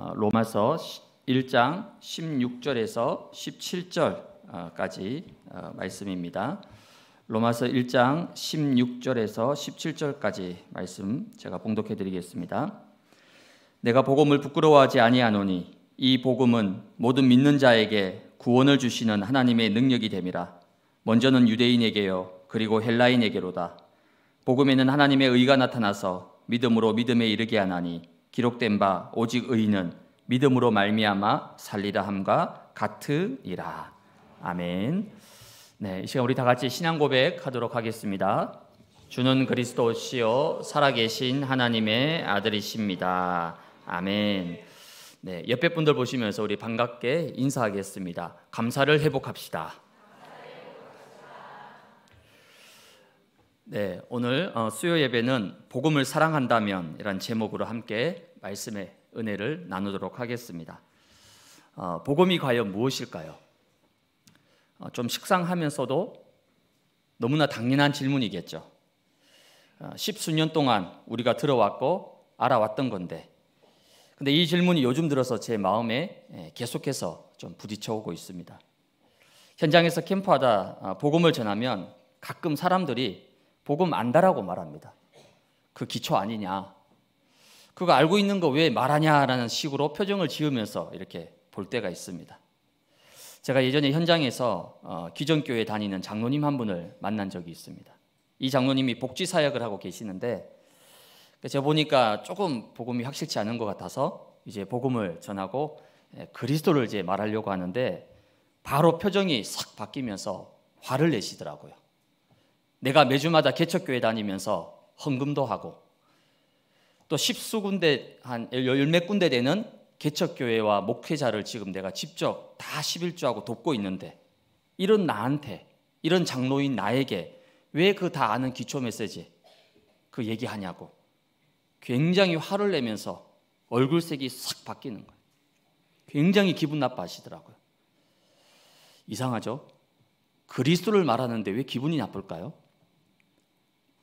어, 로마서 1장 16절에서 17절까지 어, 말씀입니다. 로마서 1장 16절에서 17절까지 말씀 제가 봉독해 드리겠습니다. 내가 복음을 부끄러워하지 아니하노니 이 복음은 모든 믿는 자에게 구원을 주시는 하나님의 능력이 됨이라. 먼저는 유대인에게요 그리고 헬라인에게로다. 복음에는 하나님의 의가 나타나서 믿음으로 믿음에 이르게 하나니 기록된 바 오직 의인은 믿음으로 말미암아 살리라 함과 같으니라. 아멘. 네, 이 시간 우리 다 같이 신앙 고백하도록 하겠습니다. 주는 그리스도시요 살아계신 하나님의 아들이십니다. 아멘. 네, 옆에 분들 보시면서 우리 반갑게 인사하겠습니다. 감사를 회복합시다. 네, 오늘 어, 수요 예배는 복음을 사랑한다면 이런 제목으로 함께 말씀의 은혜를 나누도록 하겠습니다. 어, 복음이 과연 무엇일까요? 어, 좀 식상하면서도 너무나 당연한 질문이겠죠. 십수년 동안 우리가 들어왔고 알아왔던 건데, 근데 이 질문이 요즘 들어서 제 마음에 예, 계속해서 좀 부딪혀오고 있습니다. 현장에서 캠프하다 복음을 전하면 가끔 사람들이 복음 안다라고 말합니다. 그 기초 아니냐. 그거 알고 있는 거 왜 말하냐라는 식으로 표정을 지으면서 이렇게 볼 때가 있습니다. 제가 예전에 현장에서 어, 기존교회 다니는 장로님 한 분을 만난 적이 있습니다. 이 장로님이 복지 사역을 하고 계시는데 그 제가 보니까 조금 복음이 확실치 않은 것 같아서 이제 복음을 전하고 예, 그리스도를 이제 말하려고 하는데 바로 표정이 싹 바뀌면서 화를 내시더라고요. 내가 매주마다 개척교회 다니면서 헌금도 하고 또 십수 군데 한 열 몇 군데 되는 개척교회와 목회자를 지금 내가 직접 다 11주하고 돕고 있는데 이런 나한테 이런 장로인 나에게 왜 그 다 아는 기초 메시지 그 얘기하냐고 굉장히 화를 내면서 얼굴색이 싹 바뀌는 거예요. 굉장히 기분 나빠하시더라고요. 이상하죠? 그리스도를 말하는데 왜 기분이 나쁠까요?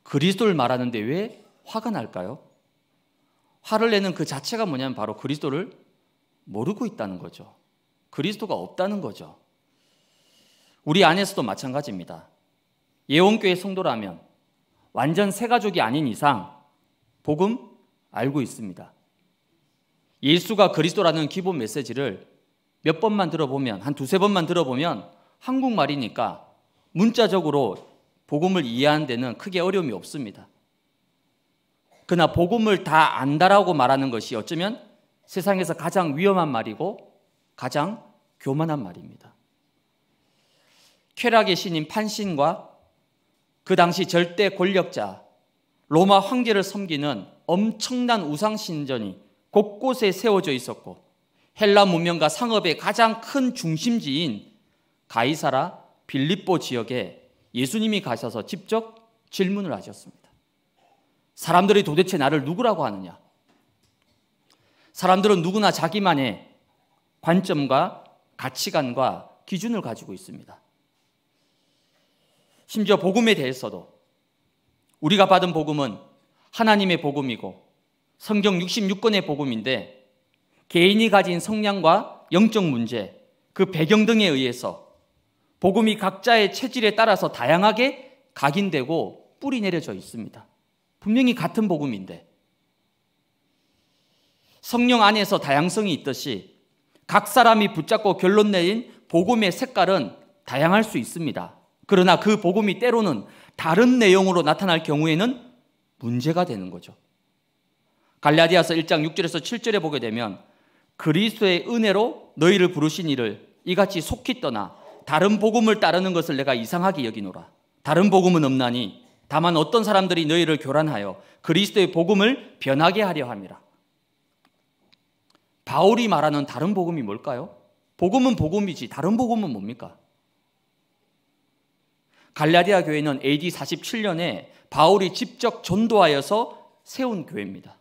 그리스도를 말하는데 왜 화가 날까요? 화를 내는 그 자체가 뭐냐면 바로 그리스도를 모르고 있다는 거죠. 그리스도가 없다는 거죠. 우리 안에서도 마찬가지입니다. 예원교회 성도라면 완전 새 가족이 아닌 이상 복음 알고 있습니다. 예수가 그리스도라는 기본 메시지를 몇 번만 들어보면 한 두세 번만 들어보면 한국말이니까 문자적으로 복음을 이해하는 데는 크게 어려움이 없습니다. 그러나 복음을 다 안다라고 말하는 것이 어쩌면 세상에서 가장 위험한 말이고 가장 교만한 말입니다. 쾌락의 신인 판신과 그 당시 절대 권력자 로마 황제를 섬기는 엄청난 우상신전이 곳곳에 세워져 있었고 헬라 문명과 상업의 가장 큰 중심지인 가이사라 빌립보 지역에 예수님이 가셔서 직접 질문을 하셨습니다. 사람들이 도대체 나를 누구라고 하느냐? 사람들은 누구나 자기만의 관점과 가치관과 기준을 가지고 있습니다. 심지어 복음에 대해서도 우리가 받은 복음은 하나님의 복음이고 성경 66권의 복음인데 개인이 가진 성향과 영적 문제, 그 배경 등에 의해서 복음이 각자의 체질에 따라서 다양하게 각인되고 뿌리 내려져 있습니다. 분명히 같은 복음인데 성령 안에서 다양성이 있듯이 각 사람이 붙잡고 결론 내린 복음의 색깔은 다양할 수 있습니다. 그러나 그 복음이 때로는 다른 내용으로 나타날 경우에는 문제가 되는 거죠. 갈라디아서 1장 6절에서 7절에 보게 되면 그리스도의 은혜로 너희를 부르신 이를 이같이 속히 떠나 다른 복음을 따르는 것을 내가 이상하게 여기노라. 다른 복음은 없나니 다만 어떤 사람들이 너희를 교란하여 그리스도의 복음을 변하게 하려 함이라. 바울이 말하는 다른 복음이 뭘까요? 복음은 복음이지 다른 복음은 뭡니까? 갈라디아 교회는 AD 47년에 바울이 직접 전도하여서 세운 교회입니다.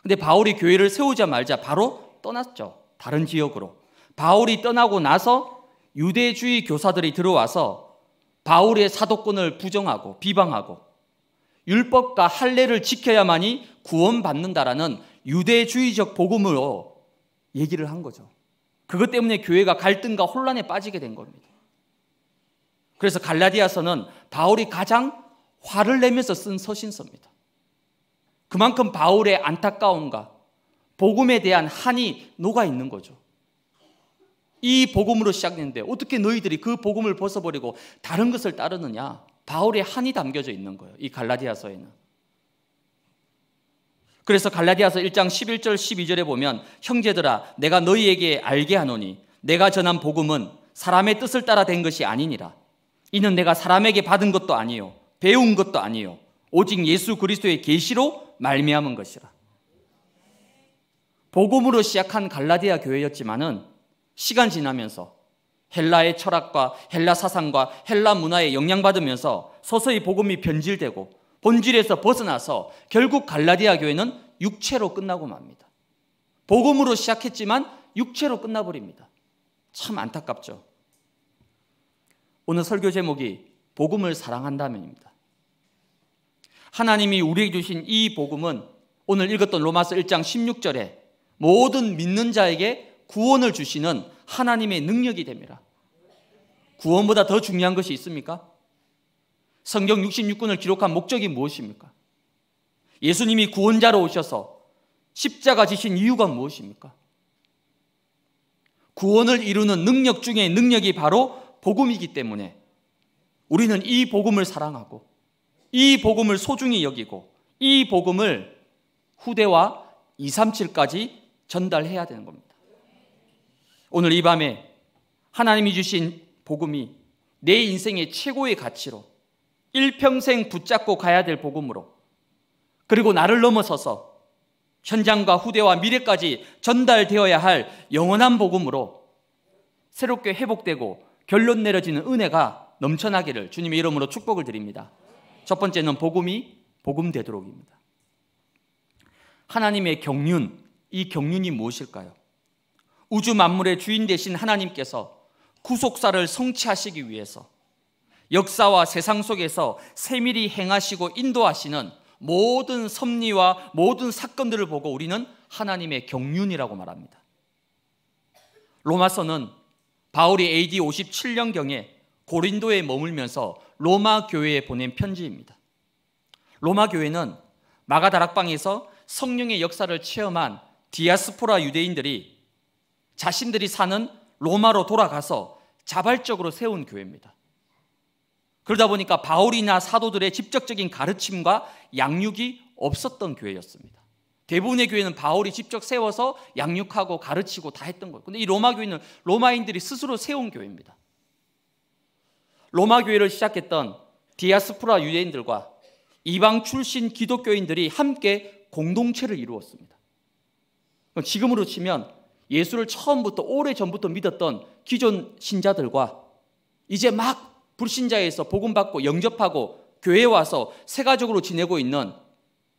근데 바울이 교회를 세우자말자 바로 떠났죠. 다른 지역으로. 바울이 떠나고 나서 유대주의 교사들이 들어와서 바울의 사도권을 부정하고 비방하고 율법과 할례를 지켜야만이 구원받는다라는 유대주의적 복음으로 얘기를 한 거죠. 그것 때문에 교회가 갈등과 혼란에 빠지게 된 겁니다. 그래서 갈라디아서는 바울이 가장 화를 내면서 쓴 서신서입니다. 그만큼 바울의 안타까움과 복음에 대한 한이 녹아 있는 거죠. 이 복음으로 시작했는데 어떻게 너희들이 그 복음을 벗어버리고 다른 것을 따르느냐? 바울의 한이 담겨져 있는 거예요. 이 갈라디아서에는. 그래서 갈라디아서 1장 11절 12절에 보면 형제들아 내가 너희에게 알게 하노니 내가 전한 복음은 사람의 뜻을 따라 된 것이 아니니라 이는 내가 사람에게 받은 것도 아니요 배운 것도 아니요 오직 예수 그리스도의 계시로 말미암은 것이라 복음으로 시작한 갈라디아 교회였지만은 시간 지나면서 헬라의 철학과 헬라 사상과 헬라 문화에 영향받으면서 서서히 복음이 변질되고 본질에서 벗어나서 결국 갈라디아 교회는 육체로 끝나고 맙니다. 복음으로 시작했지만 육체로 끝나버립니다. 참 안타깝죠. 오늘 설교 제목이 복음을 사랑한다면입니다. 하나님이 우리에게 주신 이 복음은 오늘 읽었던 로마서 1장 16절에 모든 믿는 자에게 구원을 주시는 하나님의 능력이 됩니다. 구원보다 더 중요한 것이 있습니까? 성경 66권을 기록한 목적이 무엇입니까? 예수님이 구원자로 오셔서 십자가 지신 이유가 무엇입니까? 구원을 이루는 능력 중에 능력이 바로 복음이기 때문에 우리는 이 복음을 사랑하고 이 복음을 소중히 여기고 이 복음을 후대와 237까지 전달해야 되는 겁니다. 오늘 이 밤에 하나님이 주신 복음이 내 인생의 최고의 가치로 일평생 붙잡고 가야 될 복음으로 그리고 나를 넘어서서 현장과 후대와 미래까지 전달되어야 할 영원한 복음으로 새롭게 회복되고 결론 내려지는 은혜가 넘쳐나기를 주님의 이름으로 축복을 드립니다. 첫 번째는 복음이 복음 되도록입니다. 하나님의 경륜, 이 경륜이 무엇일까요? 우주 만물의 주인 되신 하나님께서 구속사를 성취하시기 위해서 역사와 세상 속에서 세밀히 행하시고 인도하시는 모든 섭리와 모든 사건들을 보고 우리는 하나님의 경륜이라고 말합니다. 로마서는 바울이 AD 57년경에 고린도에 머물면서 로마 교회에 보낸 편지입니다. 로마 교회는 마가다락방에서 성령의 역사를 체험한 디아스포라 유대인들이 자신들이 사는 로마로 돌아가서 자발적으로 세운 교회입니다. 그러다 보니까 바울이나 사도들의 직접적인 가르침과 양육이 없었던 교회였습니다. 대부분의 교회는 바울이 직접 세워서 양육하고 가르치고 다 했던 거예요. 근데 이 로마 교회는 로마인들이 스스로 세운 교회입니다. 로마 교회를 시작했던 디아스프라 유대인들과 이방 출신 기독교인들이 함께 공동체를 이루었습니다. 지금으로 치면 예수를 처음부터 오래 전부터 믿었던 기존 신자들과 이제 막 불신자에서 복음 받고 영접하고 교회 에 와서 세가족으로 지내고 있는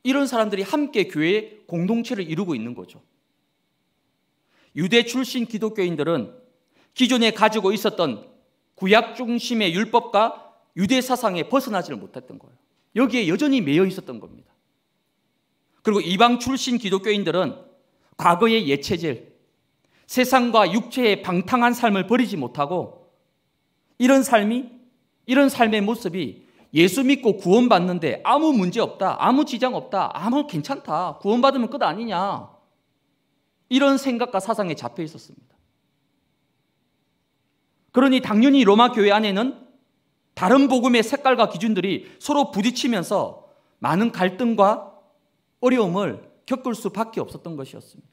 이런 사람들이 함께 교회 공동체를 이루고 있는 거죠. 유대 출신 기독교인들은 기존에 가지고 있었던 구약 중심의 율법과 유대 사상에 벗어나지를 못했던 거예요. 여기에 여전히 매여 있었던 겁니다. 그리고 이방 출신 기독교인들은 과거의 예체질, 세상과 육체의 방탕한 삶을 버리지 못하고 이런 삶이 이런 삶의 모습이 예수 믿고 구원받는데 아무 문제 없다. 아무 지장 없다. 아무 괜찮다. 구원받으면 끝 아니냐. 이런 생각과 사상에 잡혀 있었습니다. 그러니 당연히 로마 교회 안에는 다른 복음의 색깔과 기준들이 서로 부딪히면서 많은 갈등과 어려움을 겪을 수밖에 없었던 것이었습니다.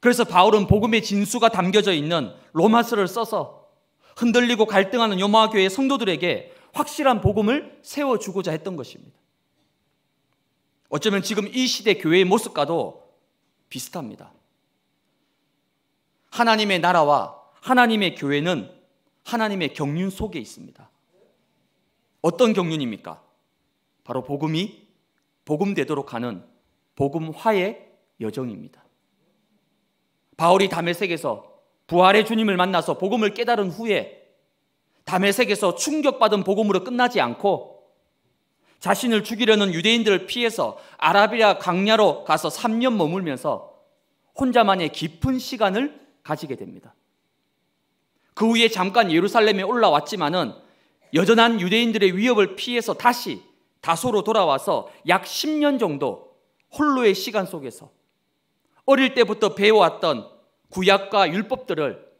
그래서 바울은 복음의 진수가 담겨져 있는 로마서를 써서 흔들리고 갈등하는 요마 교회 성도들에게 확실한 복음을 세워 주고자 했던 것입니다. 어쩌면 지금 이 시대 교회의 모습과도 비슷합니다. 하나님의 나라와 하나님의 교회는 하나님의 경륜 속에 있습니다. 어떤 경륜입니까? 바로 복음이 복음되도록 하는 복음화의 여정입니다. 바울이 담에색에서 부활의 주님을 만나서 복음을 깨달은 후에 담에색에서 충격받은 복음으로 끝나지 않고 자신을 죽이려는 유대인들을 피해서 아라비아 강야로 가서 3년 머물면서 혼자만의 깊은 시간을 가지게 됩니다. 그 후에 잠깐 예루살렘에 올라왔지만은 여전한 유대인들의 위협을 피해서 다시 다소로 돌아와서 약 10년 정도 홀로의 시간 속에서 어릴 때부터 배워왔던 구약과 율법들을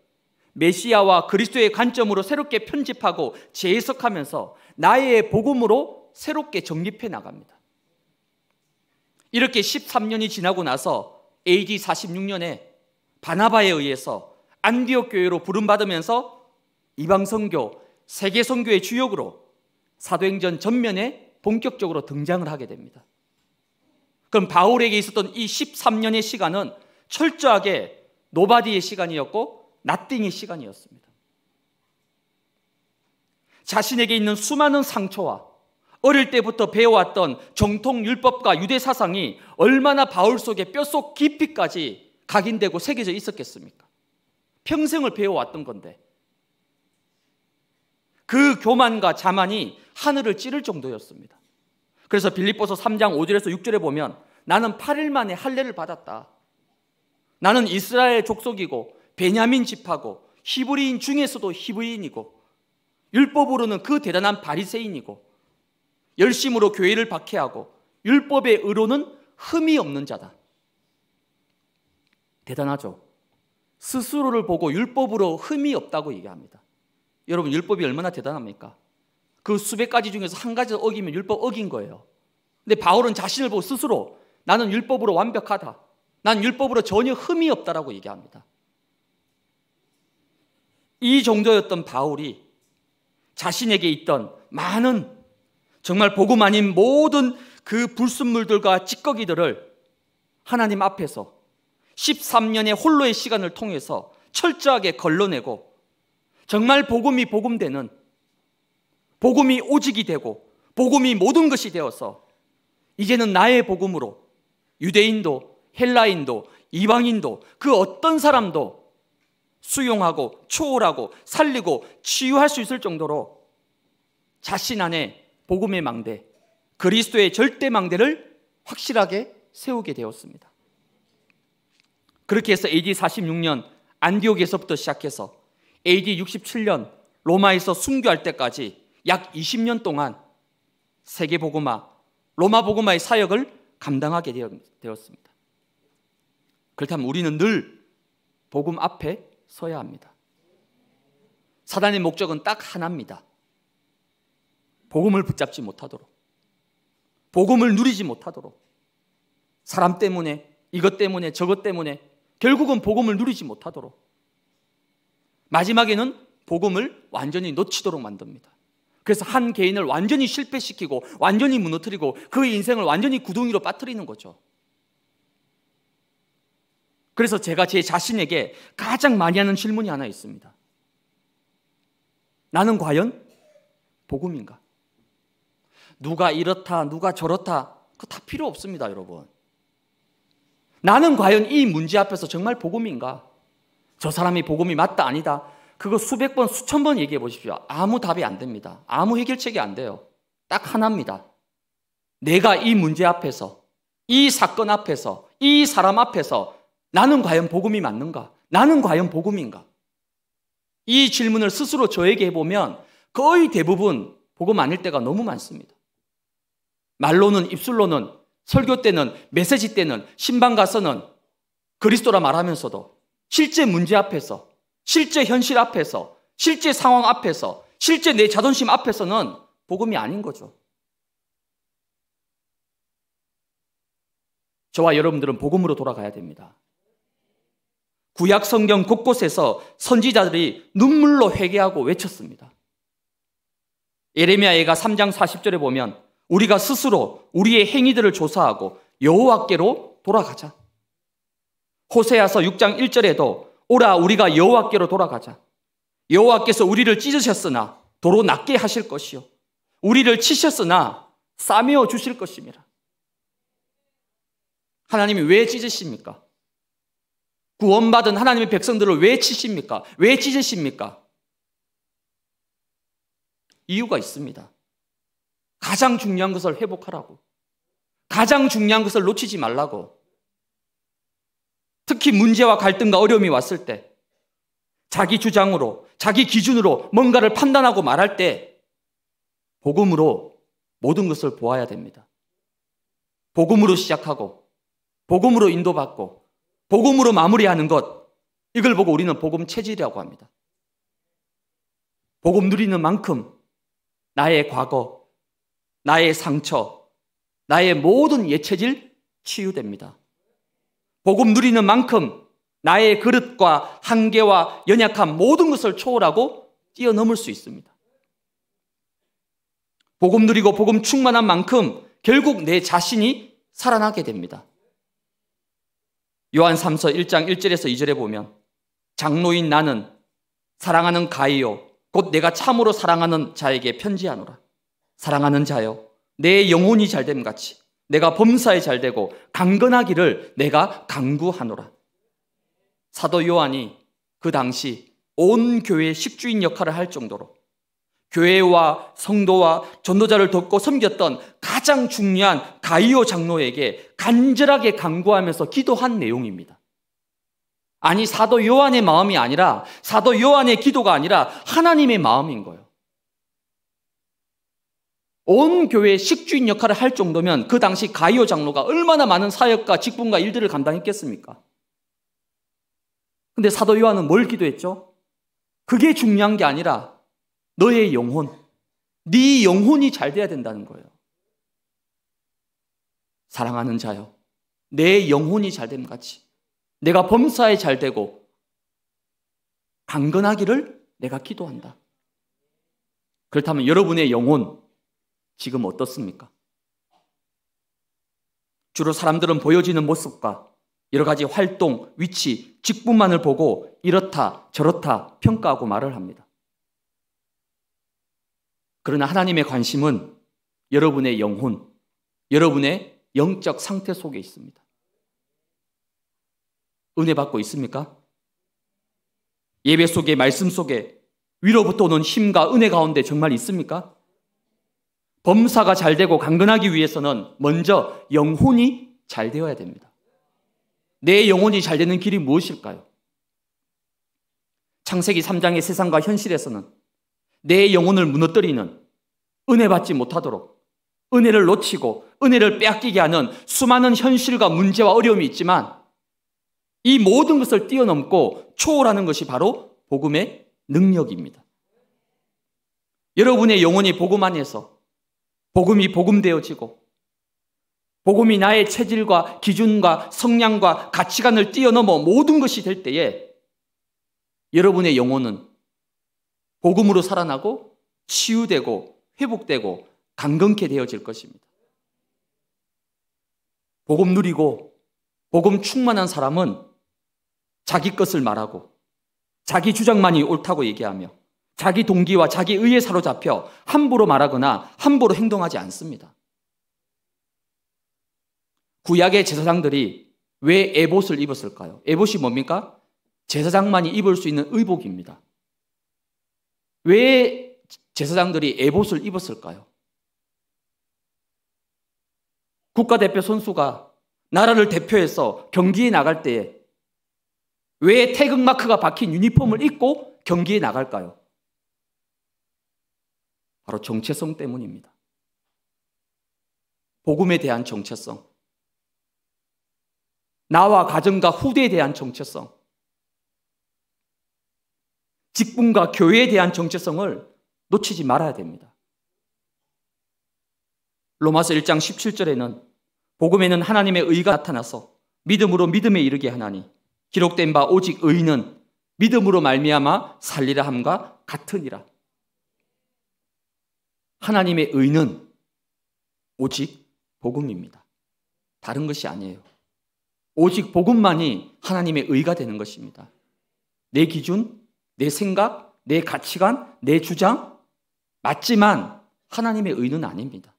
메시아와 그리스도의 관점으로 새롭게 편집하고 재해석하면서 나의 복음으로 새롭게 정립해 나갑니다. 이렇게 13년이 지나고 나서 AD 46년에 바나바에 의해서 안디옥 교회로 부름받으면서 이방 선교, 세계 선교의 주역으로 사도행전 전면에 본격적으로 등장을 하게 됩니다. 그럼 바울에게 있었던 이 13년의 시간은 철저하게 노바디의 시간이었고 나띵의 시간이었습니다. 자신에게 있는 수많은 상처와 어릴 때부터 배워왔던 정통 율법과 유대 사상이 얼마나 바울 속에 뼛속 깊이까지 각인되고 새겨져 있었겠습니까? 평생을 배워왔던 건데 그 교만과 자만이 하늘을 찌를 정도였습니다. 그래서 빌립보서 3장 5절에서 6절에 보면 나는 8일 만에 할례를 받았다. 나는 이스라엘 족속이고 베냐민 집하고 히브리인 중에서도 히브리인이고 율법으로는 그 대단한 바리새인이고 열심으로 교회를 박해하고 율법의 의로는 흠이 없는 자다. 대단하죠. 스스로를 보고 율법으로 흠이 없다고 얘기합니다. 여러분 율법이 얼마나 대단합니까? 그 수백 가지 중에서 한 가지 어기면 율법 어긴 거예요. 근데 바울은 자신을 보고 스스로 나는 율법으로 완벽하다. 난 율법으로 전혀 흠이 없다라고 얘기합니다. 이 정도였던 바울이 자신에게 있던 많은 정말 복음 아닌 모든 그 불순물들과 찌꺼기들을 하나님 앞에서 13년의 홀로의 시간을 통해서 철저하게 걸러내고 정말 복음이 복음되는 복음이 오직이 되고 복음이 모든 것이 되어서 이제는 나의 복음으로 유대인도 헬라인도 이방인도 그 어떤 사람도 수용하고 초월하고 살리고 치유할 수 있을 정도로 자신 안에 복음의 망대, 그리스도의 절대 망대를 확실하게 세우게 되었습니다. 그렇게 해서 AD 46년 안디옥에서부터 시작해서 AD 67년 로마에서 순교할 때까지 약 20년 동안 세계 보고마 로마 보고마의 사역을 감당하게 되었습니다. 그렇다면 우리는 늘 복음 앞에 서야 합니다. 사단의 목적은 딱 하나입니다. 복음을 붙잡지 못하도록, 복음을 누리지 못하도록, 사람 때문에, 이것 때문에, 저것 때문에, 결국은 복음을 누리지 못하도록, 마지막에는 복음을 완전히 놓치도록 만듭니다. 그래서 한 개인을 완전히 실패시키고 완전히 무너뜨리고 그 인생을 완전히 구덩이로 빠뜨리는 거죠. 그래서 제가 제 자신에게 가장 많이 하는 질문이 하나 있습니다. 나는 과연 복음인가? 누가 이렇다, 누가 저렇다, 그거다 필요 없습니다, 여러분. 나는 과연 이 문제 앞에서 정말 복음인가? 저 사람이 복음이 맞다, 아니다. 그거 수백 번, 수천 번 얘기해 보십시오. 아무 답이 안 됩니다. 아무 해결책이 안 돼요. 딱 하나입니다. 내가 이 문제 앞에서, 이 사건 앞에서, 이 사람 앞에서 나는 과연 복음이 맞는가? 나는 과연 복음인가? 이 질문을 스스로 저에게 해보면 거의 대부분 복음 아닐 때가 너무 많습니다. 말로는, 입술로는, 설교 때는, 메시지 때는, 신방 가서는 그리스도라 말하면서도 실제 문제 앞에서 실제 현실 앞에서, 실제 상황 앞에서, 실제 내 자존심 앞에서는 복음이 아닌 거죠. 저와 여러분들은 복음으로 돌아가야 됩니다. 구약 성경 곳곳에서 선지자들이 눈물로 회개하고 외쳤습니다. 예레미야가 3장 40절에 보면 우리가 스스로 우리의 행위들을 조사하고 여호와께로 돌아가자. 호세아서 6장 1절에도 오라 우리가 여호와께로 돌아가자. 여호와께서 우리를 찢으셨으나 도로 낮게 하실 것이요. 우리를 치셨으나 싸매어 주실 것입니다. 하나님이 왜 찢으십니까? 구원받은 하나님의 백성들을 왜 치십니까? 왜 찢으십니까? 이유가 있습니다. 가장 중요한 것을 회복하라고. 가장 중요한 것을 놓치지 말라고. 특히 문제와 갈등과 어려움이 왔을 때 자기 주장으로 자기 기준으로 뭔가를 판단하고 말할 때 복음으로 모든 것을 보아야 됩니다. 복음으로 시작하고 복음으로 인도받고 복음으로 마무리하는 것 이걸 보고 우리는 복음 체질이라고 합니다. 복음 누리는 만큼 나의 과거, 나의 상처, 나의 모든 예체질 치유됩니다. 복음 누리는 만큼 나의 그릇과 한계와 연약함 모든 것을 초월하고 뛰어넘을 수 있습니다. 복음 누리고 복음 충만한 만큼 결국 내 자신이 살아나게 됩니다. 요한 3서 1장 1절에서 2절에 보면 장로인 나는 사랑하는 가이요 곧 내가 참으로 사랑하는 자에게 편지하노라 사랑하는 자여 내 영혼이 잘됨 같이 내가 범사에 잘 되고 강건하기를 내가 강구하노라. 사도 요한이 그 당시 온 교회의 식주인 역할을 할 정도로 교회와 성도와 전도자를 돕고 섬겼던 가장 중요한 가이오 장로에게 간절하게 강구하면서 기도한 내용입니다. 아니 사도 요한의 마음이 아니라 사도 요한의 기도가 아니라 하나님의 마음인 거예요. 온 교회의 식주인 역할을 할 정도면 그 당시 가이오 장로가 얼마나 많은 사역과 직분과 일들을 감당했겠습니까? 근데 사도 요한은 뭘 기도했죠? 그게 중요한 게 아니라 너의 영혼, 네 영혼이 잘 돼야 된다는 거예요. 사랑하는 자여, 내 영혼이 잘됨 같이 내가 범사에 잘 되고 강건하기를 내가 기도한다. 그렇다면 여러분의 영혼, 지금 어떻습니까? 주로 사람들은 보여지는 모습과 여러 가지 활동, 위치, 직분만을 보고 이렇다, 저렇다 평가하고 말을 합니다. 그러나 하나님의 관심은 여러분의 영혼, 여러분의 영적 상태 속에 있습니다. 은혜 받고 있습니까? 예배 속에, 말씀 속에, 위로부터 오는 힘과 은혜 가운데 정말 있습니까? 범사가 잘 되고 강건하기 위해서는 먼저 영혼이 잘 되어야 됩니다. 내 영혼이 잘 되는 길이 무엇일까요? 창세기 3장의 세상과 현실에서는 내 영혼을 무너뜨리는 은혜 받지 못하도록 은혜를 놓치고 은혜를 빼앗기게 하는 수많은 현실과 문제와 어려움이 있지만 이 모든 것을 뛰어넘고 초월하는 것이 바로 복음의 능력입니다. 여러분의 영혼이 복음 안에서 복음이 복음되어지고 복음이 나의 체질과 기준과 성향과 가치관을 뛰어넘어 모든 것이 될 때에 여러분의 영혼은 복음으로 살아나고 치유되고 회복되고 강건케 되어질 것입니다. 복음 누리고 복음 충만한 사람은 자기 것을 말하고 자기 주장만이 옳다고 얘기하며 자기 동기와 자기 의에 사로잡혀 함부로 말하거나 함부로 행동하지 않습니다. 구약의 제사장들이 왜 에봇을 입었을까요? 에봇이 뭡니까? 제사장만이 입을 수 있는 의복입니다. 왜 제사장들이 에봇을 입었을까요? 국가대표 선수가 나라를 대표해서 경기에 나갈 때에 왜 태극마크가 박힌 유니폼을 입고 경기에 나갈까요? 바로 정체성 때문입니다. 복음에 대한 정체성. 나와 가정과 후대에 대한 정체성. 직분과 교회에 대한 정체성을 놓치지 말아야 됩니다. 로마서 1장 17절에는 복음에는 하나님의 의가 나타나서 믿음으로 믿음에 이르게 하나니 기록된 바 오직 의는 믿음으로 말미암아 살리라 함과 같으니라. 하나님의 의는 오직 복음입니다. 다른 것이 아니에요. 오직 복음만이 하나님의 의가 되는 것입니다. 내 기준, 내 생각, 내 가치관, 내 주장 맞지만 하나님의 의는 아닙니다.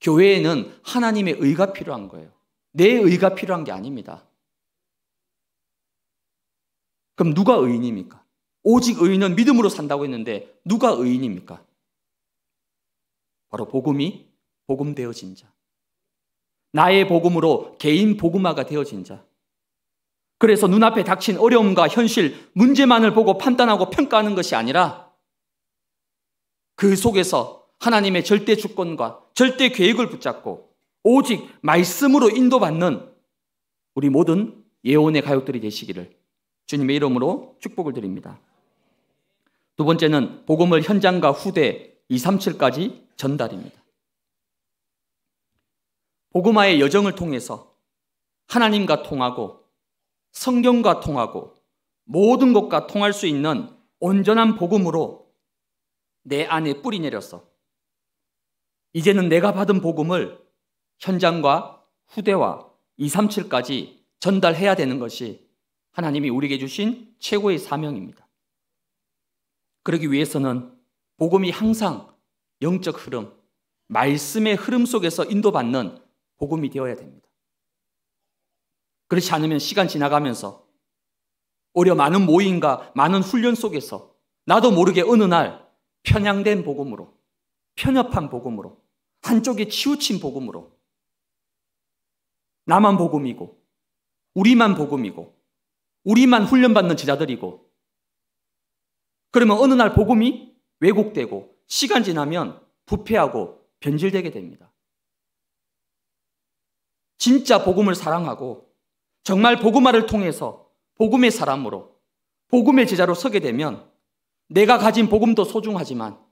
교회에는 하나님의 의가 필요한 거예요. 내 의가 필요한 게 아닙니다. 그럼 누가 의인입니까? 오직 의인은 믿음으로 산다고 했는데 누가 의인입니까? 바로 복음이 복음 되어진 자. 나의 복음으로 개인 복음화가 되어진 자. 그래서 눈앞에 닥친 어려움과 현실, 문제만을 보고 판단하고 평가하는 것이 아니라 그 속에서 하나님의 절대 주권과 절대 계획을 붙잡고 오직 말씀으로 인도받는 우리 모든 예언의 가족들이 되시기를 주님의 이름으로 축복을 드립니다. 두 번째는 복음을 현장과 후대 237까지 전달입니다. 보그마의 여정을 통해서 하나님과 통하고 성경과 통하고 모든 것과 통할 수 있는 온전한 복음으로 내 안에 뿌리 내려서 이제는 내가 받은 복음을 현장과 후대와 237까지 전달해야 되는 것이 하나님이 우리에게 주신 최고의 사명입니다. 그러기 위해서는 복음이 항상 영적 흐름, 말씀의 흐름 속에서 인도받는 복음이 되어야 됩니다. 그렇지 않으면 시간 지나가면서 오히려 많은 모임과 많은 훈련 속에서 나도 모르게 어느 날 편향된 복음으로, 편협한 복음으로, 한쪽에 치우친 복음으로, 나만 복음이고, 우리만 복음이고, 우리만 훈련받는 제자들이고, 그러면 어느 날 복음이 왜곡되고 시간 지나면 부패하고 변질되게 됩니다. 진짜 복음을 사랑하고 정말 복음화를 통해서 복음의 사람으로 복음의 제자로 서게 되면 내가 가진 복음도 소중하지만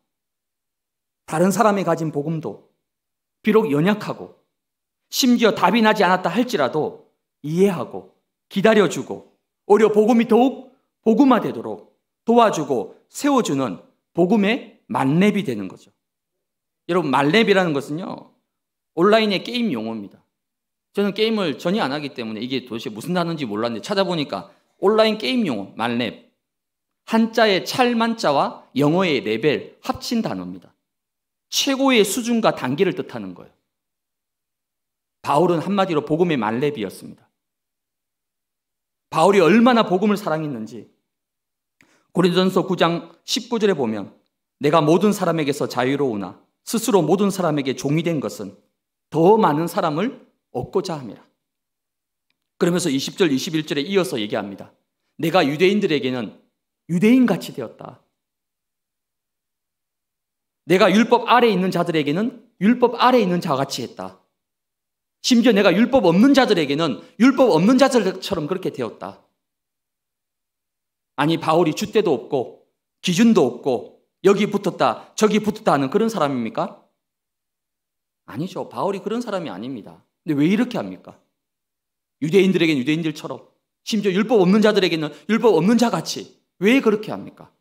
다른 사람이 가진 복음도 비록 연약하고 심지어 답이 나지 않았다 할지라도 이해하고 기다려주고 오히려 복음이 더욱 복음화되도록 도와주고 세워주는 복음의 만렙이 되는 거죠. 여러분 만렙이라는 것은요 온라인의 게임 용어입니다. 저는 게임을 전혀 안 하기 때문에 이게 도대체 무슨 단어인지 몰랐는데 찾아보니까 온라인 게임 용어 만렙 한자의 찰만자와 영어의 레벨 합친 단어입니다. 최고의 수준과 단계를 뜻하는 거예요. 바울은 한마디로 복음의 만렙이었습니다. 바울이 얼마나 복음을 사랑했는지 고린전서 9장 19절에 보면 내가 모든 사람에게서 자유로우나 스스로 모든 사람에게 종이 된 것은 더 많은 사람을 얻고자 합니다. 그러면서 20절, 21절에 이어서 얘기합니다. 내가 유대인들에게는 유대인 같이 되었다. 내가 율법 아래 있는 자들에게는 율법 아래 있는 자같이 했다. 심지어 내가 율법 없는 자들에게는 율법 없는 자들처럼 그렇게 되었다. 아니 바울이 주대도 없고 기준도 없고 여기 붙었다 저기 붙었다 하는 그런 사람입니까? 아니죠. 바울이 그런 사람이 아닙니다. 근데 왜 이렇게 합니까? 유대인들에겐 유대인들처럼 심지어 율법 없는 자들에게는 율법 없는 자같이 왜 그렇게 합니까?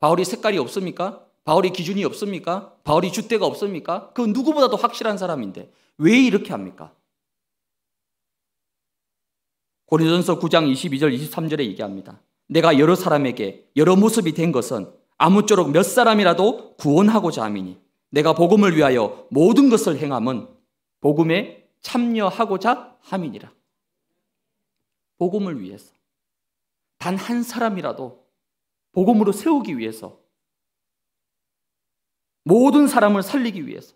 바울이 색깔이 없습니까? 바울이 기준이 없습니까? 바울이 주대가 없습니까? 그 누구보다도 확실한 사람인데 왜 이렇게 합니까? 고린도전서 9장 22절 23절에 얘기합니다. 내가 여러 사람에게 여러 모습이 된 것은 아무쪼록 몇 사람이라도 구원하고자 함이니 내가 복음을 위하여 모든 것을 행함은 복음에 참여하고자 함이니라. 복음을 위해서 단 한 사람이라도 복음으로 세우기 위해서 모든 사람을 살리기 위해서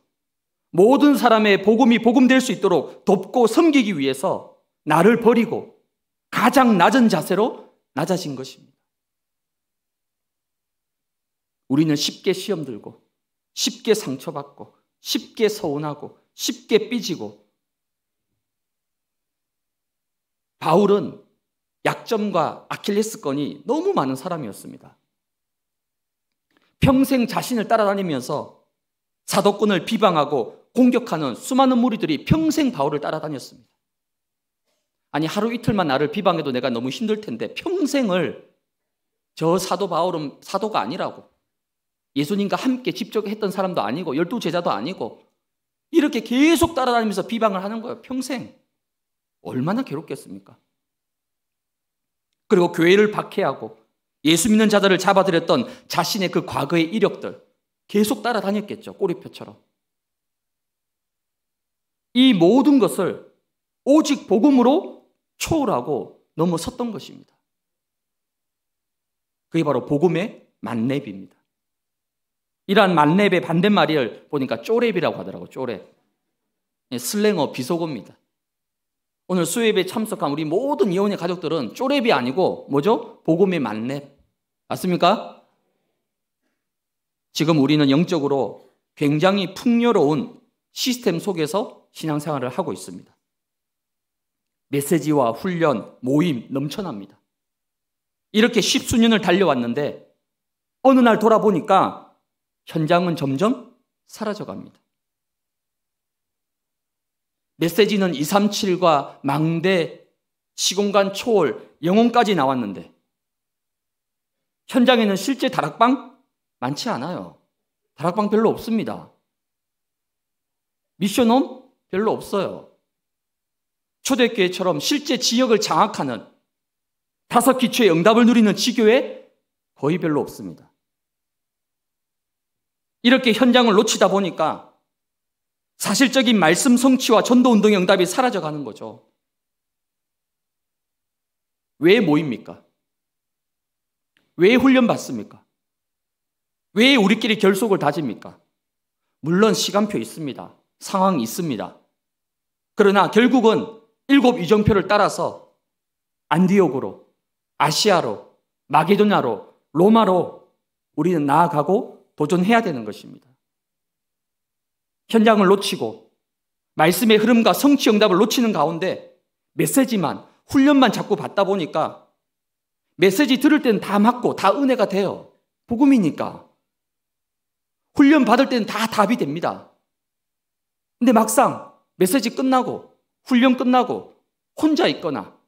모든 사람의 복음이 복음될 수 있도록 돕고 섬기기 위해서 나를 버리고 가장 낮은 자세로 낮아진 것입니다. 우리는 쉽게 시험 들고, 쉽게 상처받고, 쉽게 서운하고, 쉽게 삐지고, 바울은 약점과 아킬레스건이 너무 많은 사람이었습니다. 평생 자신을 따라다니면서 사도권을 비방하고 공격하는 수많은 무리들이 평생 바울을 따라다녔습니다. 아니 하루 이틀만 나를 비방해도 내가 너무 힘들 텐데 평생을 저 사도 바울은 사도가 아니라고 예수님과 함께 직접 했던 사람도 아니고 열두 제자도 아니고 이렇게 계속 따라다니면서 비방을 하는 거예요. 평생 얼마나 괴롭겠습니까? 그리고 교회를 박해하고 예수 믿는 자들을 잡아들였던 자신의 그 과거의 이력들 계속 따라다녔겠죠. 꼬리표처럼. 이 모든 것을 오직 복음으로 초월하고 넘어섰던 것입니다. 그게 바로 복음의 만렙입니다. 이러한 만렙의 반대말을 보니까 쪼랩이라고 하더라고 요 쪼랩. 예, 슬랭어 비속어입니다. 오늘 수협에 참석한 우리 모든 예원의 가족들은 쪼랩이 아니고 뭐죠? 복음의 만렙. 맞습니까? 지금 우리는 영적으로 굉장히 풍요로운 시스템 속에서 신앙생활을 하고 있습니다. 메시지와 훈련, 모임 넘쳐납니다. 이렇게 십수년을 달려왔는데 어느 날 돌아보니까 현장은 점점 사라져갑니다. 메시지는 237과 망대, 시공간 초월, 영혼까지 나왔는데 현장에는 실제 다락방 많지 않아요. 다락방 별로 없습니다. 미션홈 별로 없어요. 초대교회처럼 실제 지역을 장악하는 다섯 기초의 응답을 누리는 지교회 거의 별로 없습니다. 이렇게 현장을 놓치다 보니까 사실적인 말씀 성취와 전도 운동의 응답이 사라져 가는 거죠. 왜 모입니까? 왜 훈련 받습니까? 왜 우리끼리 결속을 다집니까? 물론 시간표 있습니다. 상황이 있습니다. 그러나 결국은 일곱 이정표를 따라서 안디옥으로, 아시아로, 마게도냐로, 로마로 우리는 나아가고 도전해야 되는 것입니다. 현장을 놓치고 말씀의 흐름과 성취 응답을 놓치는 가운데 메시지만 훈련만 자꾸 받다 보니까 메시지 들을 때는 다 맞고 다 은혜가 돼요. 복음이니까. 훈련 받을 때는 다 답이 됩니다. 근데 막상 메시지 끝나고 훈련 끝나고 혼자 있거나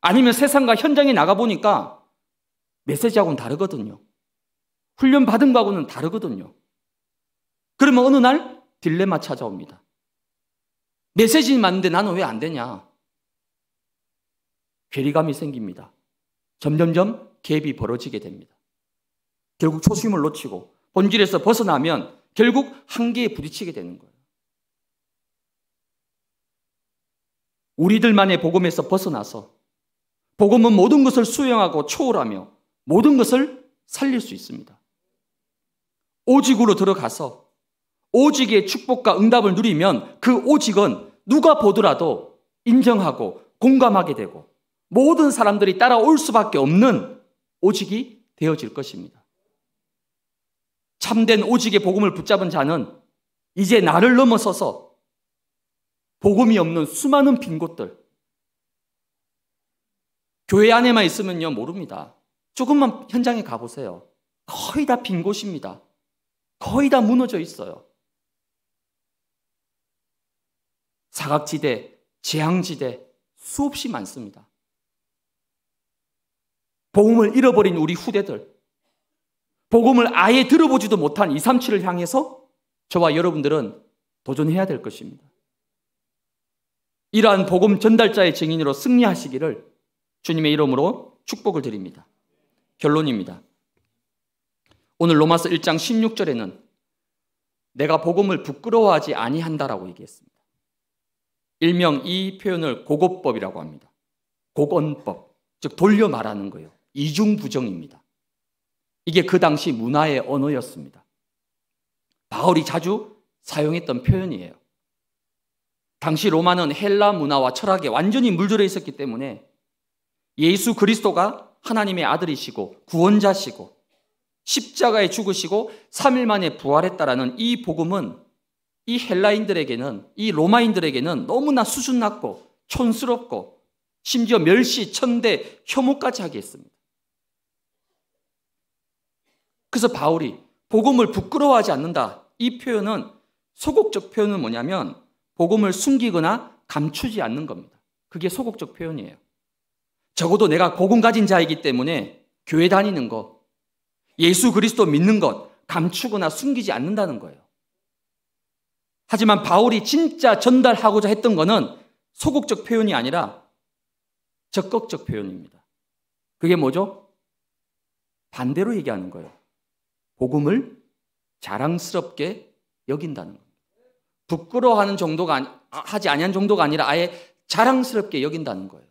아니면 세상과 현장에 나가보니까 메시지하고는 다르거든요. 훈련 받은 거하고는 다르거든요. 그러면 어느 날 딜레마 찾아옵니다. 메시지는 맞는데 나는 왜 안 되냐? 괴리감이 생깁니다. 점점점 갭이 벌어지게 됩니다. 결국 초심을 놓치고 본질에서 벗어나면 결국 한계에 부딪히게 되는 거예요. 우리들만의 복음에서 벗어나서 복음은 모든 것을 수용하고 초월하며 모든 것을 살릴 수 있습니다. 오직으로 들어가서 오직의 축복과 응답을 누리면 그 오직은 누가 보더라도 인정하고 공감하게 되고 모든 사람들이 따라올 수밖에 없는 오직이 되어질 것입니다. 참된 오직의 복음을 붙잡은 자는 이제 나를 넘어서서 복음이 없는 수많은 빈 곳들. 교회 안에만 있으면요, 모릅니다. 조금만 현장에 가보세요. 거의 다 빈 곳입니다. 거의 다 무너져 있어요. 사각지대, 재앙지대 수없이 많습니다. 복음을 잃어버린 우리 후대들, 복음을 아예 들어보지도 못한 237을 향해서 저와 여러분들은 도전해야 될 것입니다. 이러한 복음 전달자의 증인으로 승리하시기를 주님의 이름으로 축복을 드립니다. 결론입니다. 오늘 로마서 1장 16절에는 내가 복음을 부끄러워하지 아니한다라고 얘기했습니다. 일명 이 표현을 고급법이라고 합니다. 고건법, 즉 돌려 말하는 거예요. 이중부정입니다. 이게 그 당시 문화의 언어였습니다. 바울이 자주 사용했던 표현이에요. 당시 로마는 헬라 문화와 철학에 완전히 물들어 있었기 때문에 예수 그리스도가 하나님의 아들이시고 구원자시고 십자가에 죽으시고 3일 만에 부활했다라는 이 복음은 이 헬라인들에게는 이 로마인들에게는 너무나 수준 낮고 촌스럽고 심지어 멸시, 천대, 혐오까지 하게 했습니다. 그래서 바울이 복음을 부끄러워하지 않는다. 이 표현은 소극적 표현은 뭐냐면 복음을 숨기거나 감추지 않는 겁니다. 그게 소극적 표현이에요. 적어도 내가 복음 가진 자이기 때문에 교회 다니는 것, 예수 그리스도 믿는 것 감추거나 숨기지 않는다는 거예요. 하지만 바울이 진짜 전달하고자 했던 것은 소극적 표현이 아니라 적극적 표현입니다. 그게 뭐죠? 반대로 얘기하는 거예요. 복음을 자랑스럽게 여긴다는 거예요. 부끄러워하는 정도가 아니, 하지 아니한 정도가 아니라 아예 자랑스럽게 여긴다는 거예요.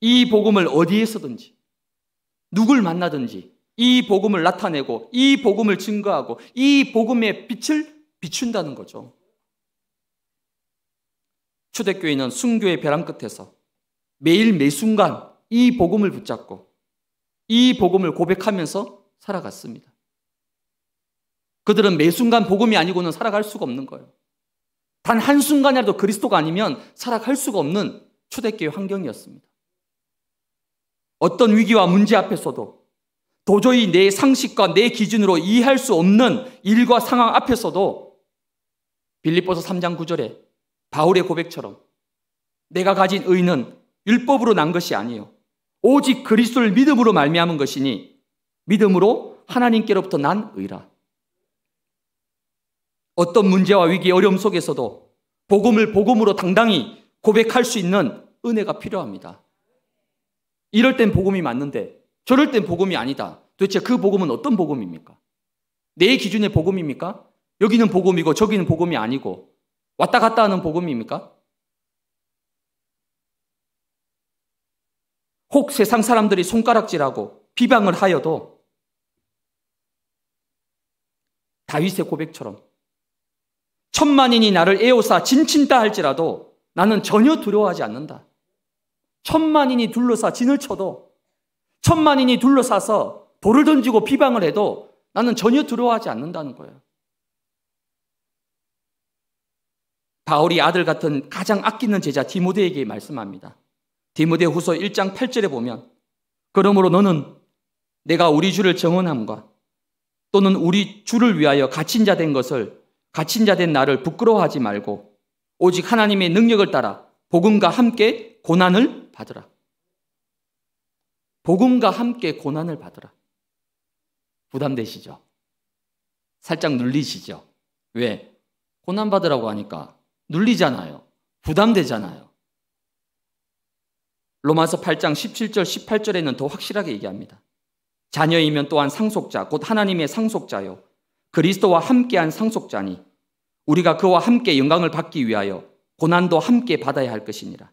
이 복음을 어디에서든지 누굴 만나든지 이 복음을 나타내고 이 복음을 증거하고 이 복음의 빛을 비춘다는 거죠. 초대교회는 순교의 벼랑 끝에서 매일 매순간 이 복음을 붙잡고 이 복음을 고백하면서 살아갔습니다. 그들은 매순간 복음이 아니고는 살아갈 수가 없는 거예요. 단 한순간이라도 그리스도가 아니면 살아갈 수가 없는 초대교회 환경이었습니다. 어떤 위기와 문제 앞에서도 도저히 내 상식과 내 기준으로 이해할 수 없는 일과 상황 앞에서도 빌립보서 3장 9절에 바울의 고백처럼 내가 가진 의는 율법으로 난 것이 아니요 오직 그리스도를 믿음으로 말미암은 것이니 믿음으로 하나님께로부터 난 의라 어떤 문제와 위기, 어려움 속에서도 복음을 복음으로 당당히 고백할 수 있는 은혜가 필요합니다. 이럴 땐 복음이 맞는데 저럴 땐 복음이 아니다. 도대체 그 복음은 어떤 복음입니까? 내 기준의 복음입니까? 여기는 복음이고 저기는 복음이 아니고 왔다 갔다 하는 복음입니까? 혹 세상 사람들이 손가락질하고 비방을 하여도 다윗의 고백처럼 천만인이 나를 에워사 진친다 할지라도 나는 전혀 두려워하지 않는다. 천만인이 둘러싸 진을 쳐도 천만인이 둘러싸서 돌을 던지고 비방을 해도 나는 전혀 두려워하지 않는다는 거예요. 바울이 아들 같은 가장 아끼는 제자 디모데에게 말씀합니다. 디모데 후서 1장 8절에 보면 그러므로 너는 내가 우리 주를 정언함과 또는 우리 주를 위하여 갇힌 자 된 것을 갇힌 자 된 나를 부끄러워하지 말고 오직 하나님의 능력을 따라 복음과 함께 고난을 받으라. 복음과 함께 고난을 받으라. 부담되시죠? 살짝 눌리시죠? 왜? 고난받으라고 하니까 눌리잖아요. 부담되잖아요. 로마서 8장 17절, 18절에는 더 확실하게 얘기합니다. 자녀이면 또한 상속자, 곧 하나님의 상속자요. 그리스도와 함께한 상속자니 우리가 그와 함께 영광을 받기 위하여 고난도 함께 받아야 할 것이니라.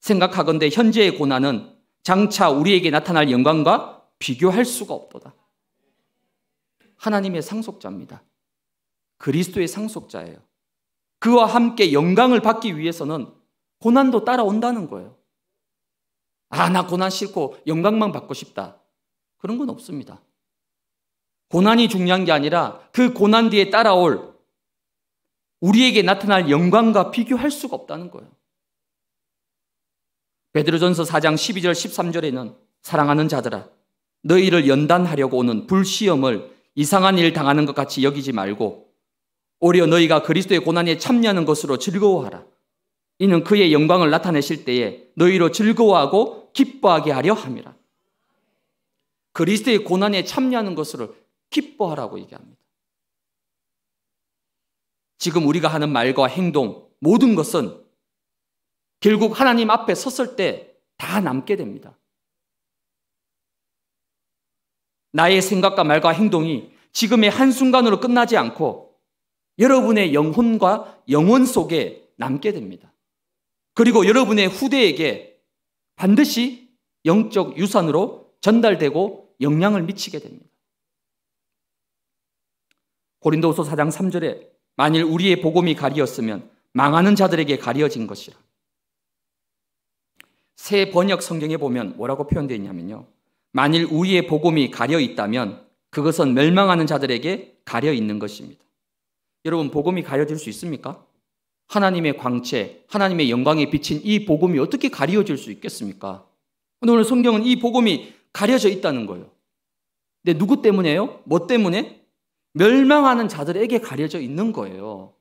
생각하건대 현재의 고난은 장차 우리에게 나타날 영광과 비교할 수가 없도다. 하나님의 상속자입니다. 그리스도의 상속자예요. 그와 함께 영광을 받기 위해서는 고난도 따라온다는 거예요. 아, 나 고난 싫고 영광만 받고 싶다. 그런 건 없습니다. 고난이 중요한 게 아니라 그 고난 뒤에 따라올 우리에게 나타날 영광과 비교할 수가 없다는 거예요. 베드로전서 4장 12절 13절에는 사랑하는 자들아 너희를 연단하려고 오는 불시험을 이상한 일 당하는 것 같이 여기지 말고 오히려 너희가 그리스도의 고난에 참여하는 것으로 즐거워하라. 이는 그의 영광을 나타내실 때에 너희로 즐거워하고 기뻐하게 하려 함이라. 그리스도의 고난에 참여하는 것으로 기뻐하라고 얘기합니다. 지금 우리가 하는 말과 행동, 모든 것은 결국 하나님 앞에 섰을 때 다 남게 됩니다. 나의 생각과 말과 행동이 지금의 한순간으로 끝나지 않고 여러분의 영혼과 영혼 속에 남게 됩니다. 그리고 여러분의 후대에게 반드시 영적 유산으로 전달되고 영향을 미치게 됩니다. 고린도후서 4장 3절에 만일 우리의 복음이 가리었으면 망하는 자들에게 가려진 것이라. 새 번역 성경에 보면 뭐라고 표현되어 있냐면요. 만일 우리의 복음이 가려 있다면 그것은 멸망하는 자들에게 가려 있는 것입니다. 여러분, 복음이 가려질 수 있습니까? 하나님의 광채, 하나님의 영광에 비친 이 복음이 어떻게 가려질 수 있겠습니까? 근데 오늘 성경은 이 복음이 가려져 있다는 거예요. 근데 누구 때문에요? 뭐 때문에? 멸망하는 자들에게 가려져 있는 거예요.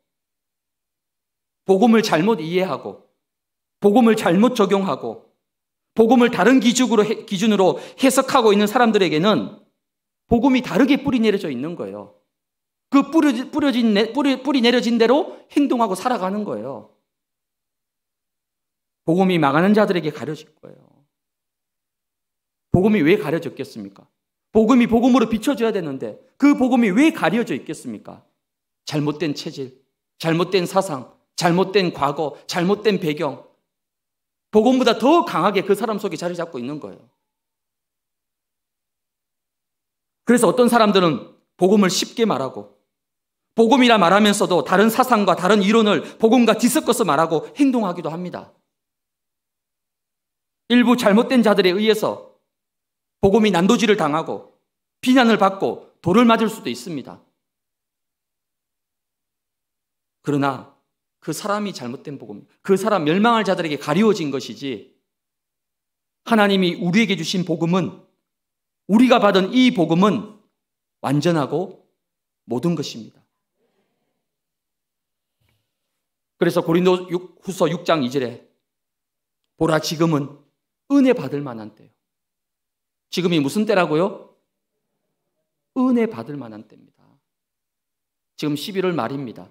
복음을 잘못 이해하고, 복음을 잘못 적용하고, 복음을 다른 기준으로, 기준으로 해석하고 있는 사람들에게는 복음이 다르게 뿌리 내려져 있는 거예요. 그 뿌려, 뿌려진, 뿌리, 뿌리 내려진 대로 행동하고 살아가는 거예요. 복음이 망하는 자들에게 가려질 거예요. 복음이 왜 가려졌겠습니까? 복음이 복음으로 비춰져야 되는데 그 복음이 왜 가려져 있겠습니까? 잘못된 체질, 잘못된 사상, 잘못된 과거, 잘못된 배경. 복음보다 더 강하게 그 사람 속에 자리 잡고 있는 거예요. 그래서 어떤 사람들은 복음을 쉽게 말하고 복음이라 말하면서도 다른 사상과 다른 이론을 복음과 뒤섞어서 말하고 행동하기도 합니다. 일부 잘못된 자들에 의해서 복음이 난도질을 당하고 비난을 받고 돌을 맞을 수도 있습니다. 그러나 그 사람이 잘못된 복음, 그 사람 멸망할 자들에게 가리워진 것이지 하나님이 우리에게 주신 복음은 우리가 받은 이 복음은 완전하고 모든 것입니다. 그래서 고린도 후서 6장 2절에 보라 지금은 은혜 받을 만한 때요. 지금이 무슨 때라고요? 은혜 받을 만한 때입니다. 지금 11월 말입니다.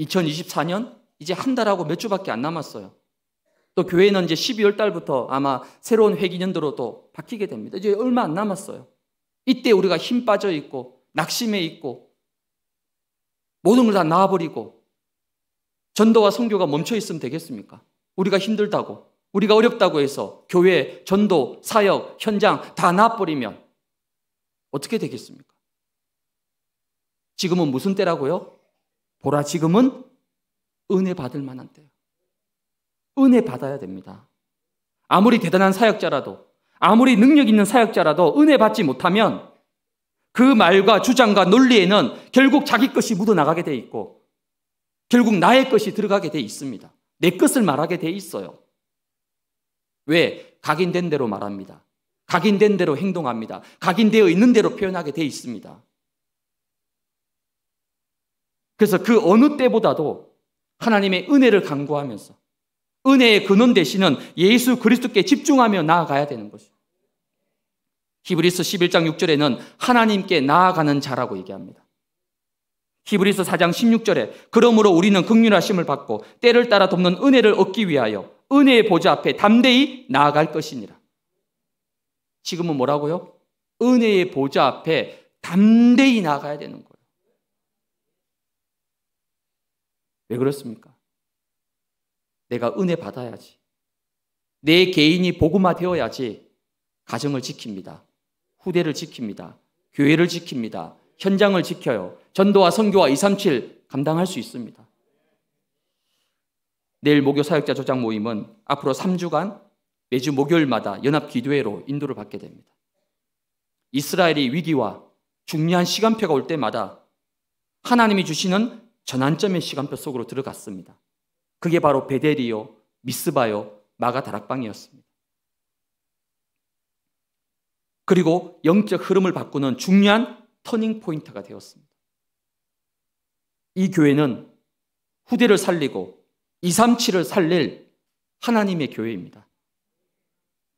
2024년 이제 한 달하고 몇 주밖에 안 남았어요. 또 교회는 이제 12월 달부터 아마 새로운 회기년도로 또 바뀌게 됩니다. 이제 얼마 안 남았어요. 이때 우리가 힘 빠져 있고 낙심해 있고 모든 걸 다 놔버리고 전도와 성교가 멈춰 있으면 되겠습니까? 우리가 힘들다고 우리가 어렵다고 해서 교회, 전도, 사역, 현장 다 놔버리면 어떻게 되겠습니까? 지금은 무슨 때라고요? 보라 지금은 은혜 받을 만한 때요. 은혜 받아야 됩니다. 아무리 대단한 사역자라도, 아무리 능력 있는 사역자라도 은혜 받지 못하면 그 말과 주장과 논리에는 결국 자기 것이 묻어나가게 돼 있고 결국 나의 것이 들어가게 돼 있습니다. 내 것을 말하게 돼 있어요. 왜? 각인된 대로 말합니다. 각인된 대로 행동합니다. 각인되어 있는 대로 표현하게 돼 있습니다. 그래서 그 어느 때보다도 하나님의 은혜를 강구하면서 은혜의 근원 대신은 예수 그리스도께 집중하며 나아가야 되는 것이죠. 히브리스 11장 6절에는 하나님께 나아가는 자라고 얘기합니다. 히브리스 4장 16절에 그러므로 우리는 극률하심을 받고 때를 따라 돕는 은혜를 얻기 위하여 은혜의 보좌 앞에 담대히 나아갈 것이니라. 지금은 뭐라고요? 은혜의 보좌 앞에 담대히 나가야 되는 거예요. 왜 그렇습니까? 내가 은혜 받아야지. 내 개인이 복음화 되어야지 가정을 지킵니다. 후대를 지킵니다. 교회를 지킵니다. 현장을 지켜요. 전도와 선교와 237 감당할 수 있습니다. 내일 목요 사역자 조장 모임은 앞으로 3주간 매주 목요일마다 연합 기도회로 인도를 받게 됩니다. 이스라엘이 위기와 중요한 시간표가 올 때마다 하나님이 주시는 전환점의 시간표 속으로 들어갔습니다. 그게 바로 베델이요, 미스바요, 마가 다락방이었습니다. 그리고 영적 흐름을 바꾸는 중요한 터닝 포인트가 되었습니다. 이 교회는 후대를 살리고 237을 살릴 하나님의 교회입니다.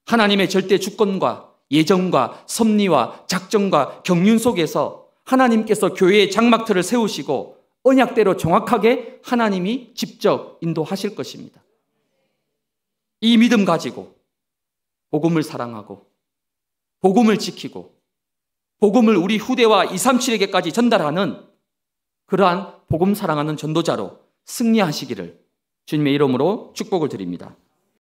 하나님의 절대 주권과 예정과 섭리와 작정과 경륜 속에서 하나님께서 교회의 장막틀을 세우시고 언약대로 정확하게 하나님이 직접 인도하실 것입니다. 이 믿음 가지고 복음을 사랑하고 복음을 지키고 복음을 우리 후대와 237에게까지 전달하는 그러한 복음 사랑하는 전도자로 승리하시기를 주님의 이름으로 축복을 드립니다.